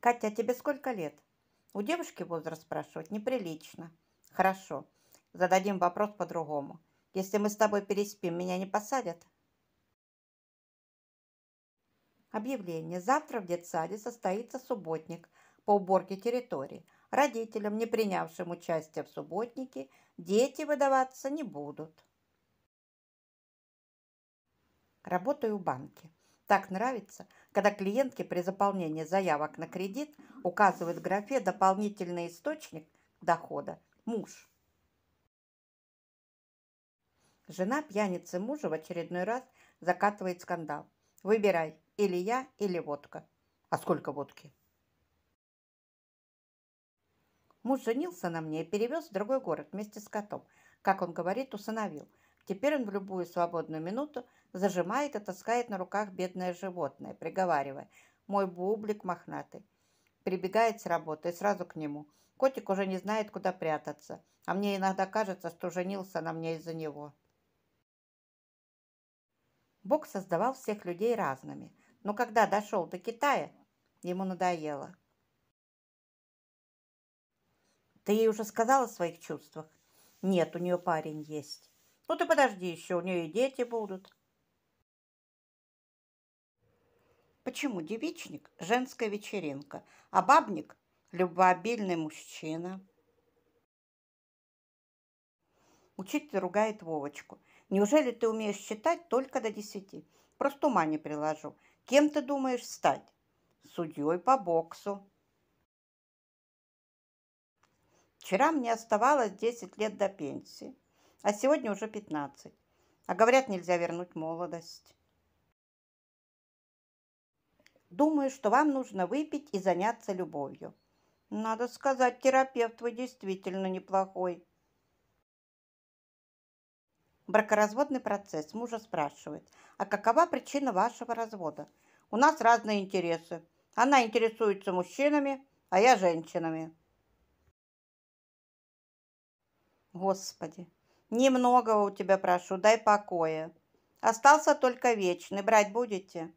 Катя, а тебе сколько лет? У девушки возраст спрашивать неприлично. Хорошо, зададим вопрос по-другому. Если мы с тобой переспим, меня не посадят? Объявление. Завтра в детсаде состоится субботник по уборке территории. Родителям, не принявшим участие в субботнике, дети выдаваться не будут. Работаю в банке. Так нравится, когда клиентки при заполнении заявок на кредит указывают в графе дополнительный источник дохода – муж. Жена пьяницы мужа в очередной раз закатывает скандал. Выбирай, или я, или водка. А сколько водки? Муж женился на мне и перевез в другой город вместе с котом. Как он говорит, усыновил – Теперь он в любую свободную минуту зажимает и таскает на руках бедное животное, приговаривая «Мой бублик мохнатый». Прибегает с работы и сразу к нему. Котик уже не знает, куда прятаться, а мне иногда кажется, что женился на мне из-за него. Бог создавал всех людей разными, но когда дошел до Китая, ему надоело. Ты ей уже сказала о своих чувствах? Нет, у нее парень есть. Ну ты подожди еще, у нее и дети будут. Почему девичник – женская вечеринка, а бабник – любвеобильный мужчина? Учитель ругает Вовочку. Неужели ты умеешь считать только до десяти? Просто ума не приложу. Кем ты думаешь стать? Судьей по боксу. Вчера мне оставалось 10 лет до пенсии а сегодня уже 15. А говорят, нельзя вернуть молодость. Думаю, что вам нужно выпить и заняться любовью. Надо сказать, терапевт вы действительно неплохой. Бракоразводный процесс. Мужа спрашивает, а какова причина вашего развода? У нас разные интересы. Она интересуется мужчинами, а я женщинами. Господи, Немного у тебя прошу, дай покоя. Остался только вечный, брать будете?»